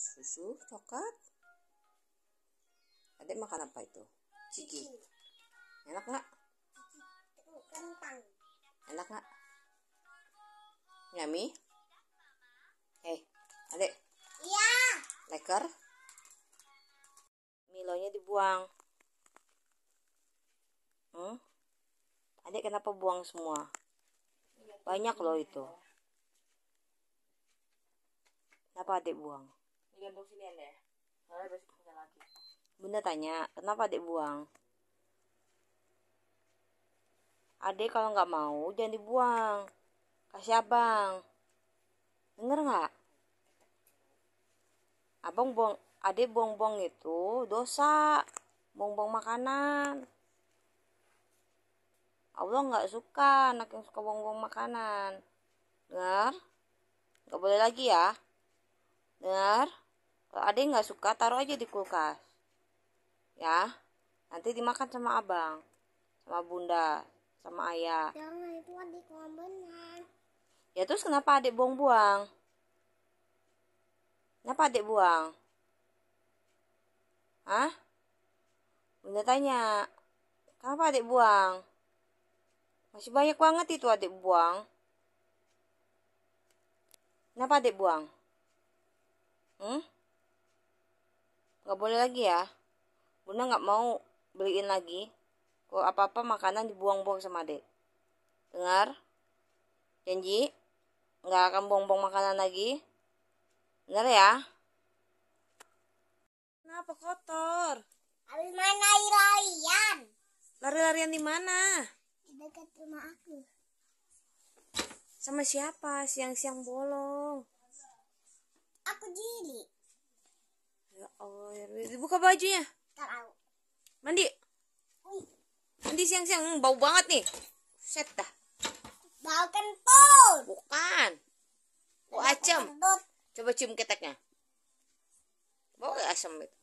Susu, coklat. Adek makan apa itu? Ciki. Enak nggak? Enak nggak? Nyami? Hei, adek. Iya. Leker? Milonya dibuang. Hmm? Adek kenapa buang semua? Banyak loh itu. Kenapa adik buang? sini ya soalnya punya lagi bunda tanya kenapa adik buang adik kalau nggak mau jangan dibuang kasih abang denger nggak abang buang adik buang-buang itu dosa buang-buang makanan Allah nggak suka anak yang suka buang-buang makanan dengar nggak boleh lagi ya dengar ada yang gak suka taruh aja di kulkas ya nanti dimakan sama abang sama bunda sama ayah jangan itu adik benar ya terus kenapa adik buang-buang kenapa adik buang Hah? Bunda tanya, kenapa adik buang? Masih banyak banget itu adik buang. Kenapa adik buang? Hmm? nggak boleh lagi ya bunda nggak mau beliin lagi kalau apa apa makanan dibuang-buang sama adik dengar janji nggak akan buang-buang makanan lagi bener ya kenapa kotor lari main lari-larian lari-larian di mana di dekat rumah aku sama siapa siang-siang bolong aku jili Ya Allah, Herwin. Dibuka bajunya. Mandi. Mandi siang-siang hmm, bau banget nih. Set dah. Bau kentut. Bukan. Bau acem. Coba cium keteknya. Bau asam asem itu?